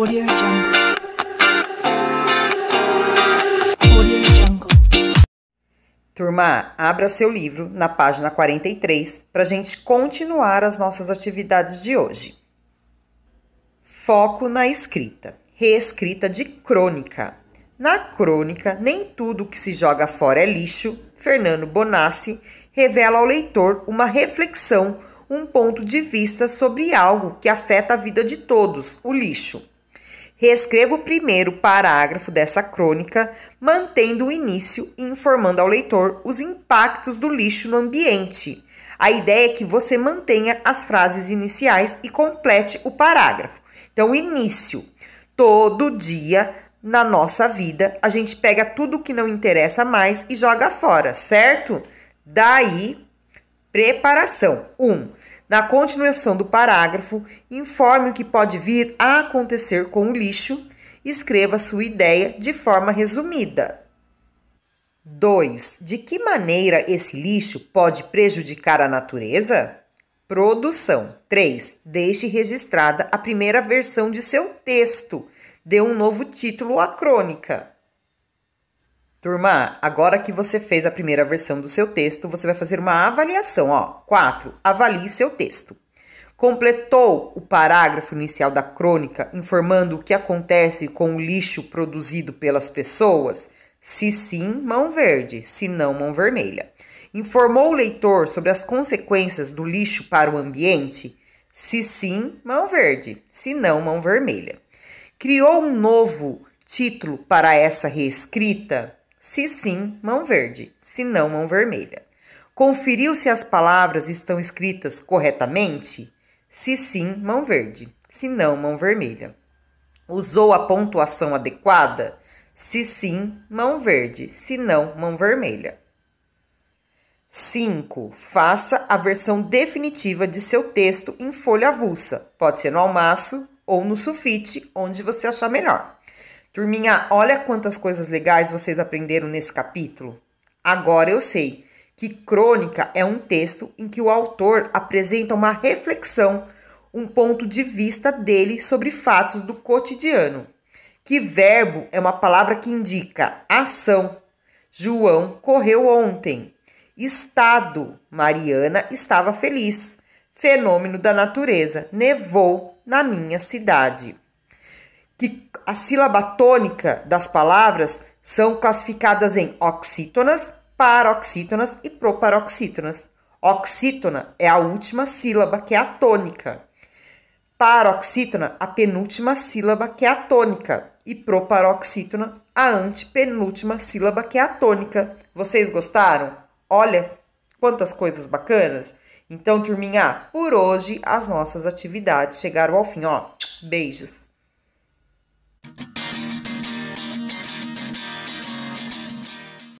Audio Jungle. Jungle. Turma, abra seu livro na página 43 para a gente continuar as nossas atividades de hoje. Foco na escrita, reescrita de crônica. Na crônica, nem tudo que se joga fora é lixo. Fernando Bonassi revela ao leitor uma reflexão um ponto de vista sobre algo que afeta a vida de todos, o lixo reescreva o primeiro parágrafo dessa crônica, mantendo o início e informando ao leitor os impactos do lixo no ambiente. A ideia é que você mantenha as frases iniciais e complete o parágrafo. Então, início. Todo dia na nossa vida, a gente pega tudo que não interessa mais e joga fora, certo? Daí, preparação. 1. Um, na continuação do parágrafo, informe o que pode vir a acontecer com o lixo e escreva sua ideia de forma resumida. 2. De que maneira esse lixo pode prejudicar a natureza? Produção. 3. Deixe registrada a primeira versão de seu texto. Dê um novo título à crônica. Turma, agora que você fez a primeira versão do seu texto, você vai fazer uma avaliação, ó. 4. Avalie seu texto. Completou o parágrafo inicial da crônica informando o que acontece com o lixo produzido pelas pessoas? Se sim, mão verde, se não, mão vermelha. Informou o leitor sobre as consequências do lixo para o ambiente? Se sim, mão verde, se não, mão vermelha. Criou um novo título para essa reescrita? Se sim, mão verde, se não, mão vermelha. Conferiu se as palavras estão escritas corretamente? Se sim, mão verde, se não, mão vermelha. Usou a pontuação adequada? Se sim, mão verde, se não, mão vermelha. 5. Faça a versão definitiva de seu texto em folha avulsa. Pode ser no almaço ou no sufite, onde você achar melhor. Turminha, olha quantas coisas legais vocês aprenderam nesse capítulo. Agora eu sei que crônica é um texto em que o autor apresenta uma reflexão, um ponto de vista dele sobre fatos do cotidiano. Que verbo é uma palavra que indica ação. João correu ontem. Estado. Mariana estava feliz. Fenômeno da natureza. Nevou na minha cidade que a sílaba tônica das palavras são classificadas em oxítonas, paroxítonas e proparoxítonas. Oxítona é a última sílaba, que é a tônica. Paroxítona, a penúltima sílaba, que é a tônica. E proparoxítona, a antepenúltima sílaba, que é a tônica. Vocês gostaram? Olha quantas coisas bacanas! Então, turminha, por hoje as nossas atividades chegaram ao fim, ó. Beijos!